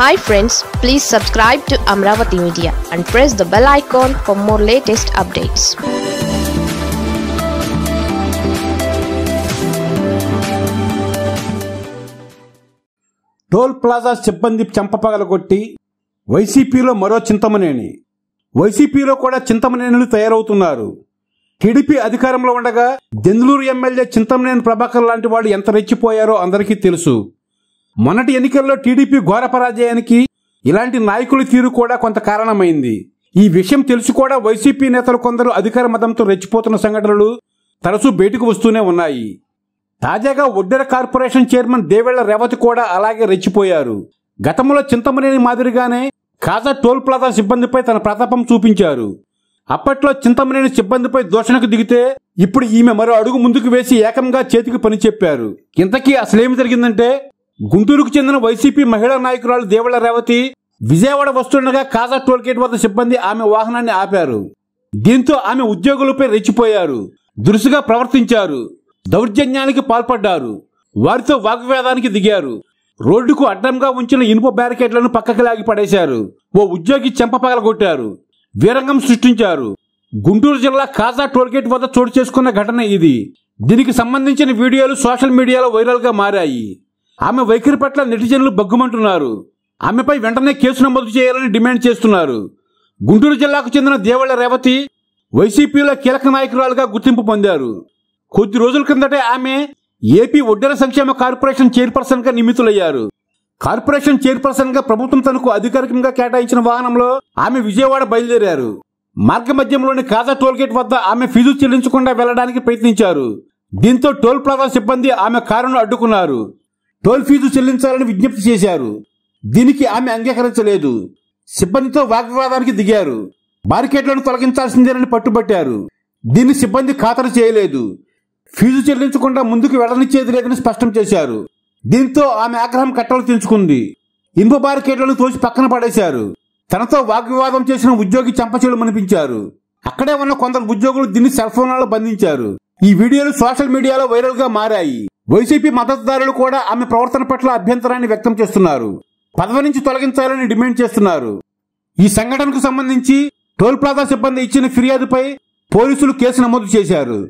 hi friends please subscribe to Amaravati media and press the bell icon for more latest updates toll plaza సిబ్బంది చెంపపగలగొట్టి వైసీపీలో మరో చింతమనేని వైసీపీలో కూడా చింతమనేనులు తయారవుతున్నారు టీడీపీ అధికారంలో ఉండగా దెందులూరు ఎమ్మెల్యే చింతమనేని ప్రభాకర్ లాంటి వాళ్ళు ఎంత రెచ్చిపోయారో అందరికీ తెలుసు మొన్నటి ఎన్నికల్లో టీడీపీ ఘోర పరాజయానికి ఇలాంటి నాయకుల తీరు కూడా కొంత కారణమైంది ఈ విషయం తెలుసు కూడా వైసీపీ నేతలు కొందరు అధికార మతంతో రెచ్చిపోతున్న సంఘటనలు తరచూ బయటకు వస్తూనే ఉన్నాయి తాజాగా ఒడ్డెర కార్పొరేషన్ చైర్మన్ దేవేళ్ల రేవతి కూడా అలాగే రెచ్చిపోయారు గతంలో చింతమనేని మాదిరిగానే కాజా టోల్ ప్లాజా సిబ్బందిపై తన ప్రతాపం చూపించారు అప్పట్లో చింతమనేని సిబ్బందిపై దూషణకు దిగితే ఇప్పుడు ఈమె మరో అడుగు ముందుకు వేసి ఏకంగా చేతికి పని చెప్పారు ఇంతకీ అసలేమి జరిగిందంటే గుంటూరుకు చెందిన వైసీపీ మహిళా నాయకురాలు దేవళ రేవతి విజయవాడ వస్తుండగా కాజా టోల్గేట్ వద్ద సిబ్బంది ఆమె వాహనాన్ని ఆపారు దీంతో ఆమె ఉద్యోగులపై రెచ్చిపోయారు దురుసుగా ప్రవర్తించారు దౌర్జన్యానికి పాల్పడ్డారు వారితో వాగ్వేదానికి దిగారు రోడ్డుకు అడ్డంగా ఉంచిన ఇనుప బ్యారికేడ్లను పక్కకి లాగి పడేశారు ఓ ఉద్యోగి చెంప పగలగొట్టారు వీరంగం సృష్టించారు గుంటూరు జిల్లా కాజా టోల్గేట్ వద్ద చోటు చేసుకున్న ఘటన ఇది దీనికి సంబంధించిన వీడియోలు సోషల్ మీడియాలో వైరల్గా మారాయి ఆమె వైఖరి పట్ల నెటిజన్లు బగ్గుమంటున్నారు ఆమెపై వెంటనే కేసు నమోదు చేయాలని డిమాండ్ చేస్తున్నారు గుంటూరు జిల్లాకు చెందిన దేవాళ్ల రేవతి వైసీపీలో కీలక నాయకురాలుగా గుర్తింపు పొందారు కొద్ది రోజుల కిందటే ఆమె ఏపీ ఒడ్డెర సంక్షేమ కార్పొరేషన్ చైర్పర్సన్గా నియమితులయ్యారు కార్పొరేషన్ చైర్పర్సన్గా ప్రభుత్వం తనకు అధికారికంగా కేటాయించిన వాహనంలో ఆమె విజయవాడ బయలుదేరారు మార్గ మధ్యంలోని కాజా టోల్గేట్ వద్ద ఆమె ఫీజు చెల్లించకుండా వెళ్లడానికి ప్రయత్నించారు దీంతో టోల్ ప్లాజా సిబ్బంది ఆమె కారును అడ్డుకున్నారు టోల్ ఫీజు చెల్లించాలని విజ్ఞప్తి చేశారు దీనికి ఆమె అంగీకరించలేదు సిబ్బందితో వాగ్వివాదానికి దిగారు బారికేట్లను తొలగించాల్సిందేనని పట్టుబట్టారు దీన్ని సిబ్బంది ఖాతరు చేయలేదు ఫీజు చెల్లించకుండా ముందుకు వెళ్లనిచ్చేది లేదని స్పష్టం చేశారు దీంతో ఆమె ఆగ్రహం కట్టలు తెంచుకుంది ఇనుప బారికేట్లను తోసి పక్కన పడేశారు తనతో వాగ్వివాదం చేసిన ఉద్యోగి చంపచేలు మనిపించారు అక్కడే ఉన్న కొందరు ఉద్యోగులు దీన్ని సెల్ బంధించారు ఈ వీడియోలు సోషల్ మీడియాలో వైరల్గా మారాయి వైసీపీ మద్దతుదారులు కూడా ఆమె ప్రవర్తన పట్ల అభ్యంతరాన్ని వ్యక్తం చేస్తున్నారు పదవి నుంచి తొలగించాలని డిమాండ్ చేస్తున్నారు ఈ సంఘటనకు సంబంధించి టోల్ ప్లాజా సిబ్బంది ఇచ్చిన ఫిర్యాదుపై పోలీసులు కేసు నమోదు చేశారు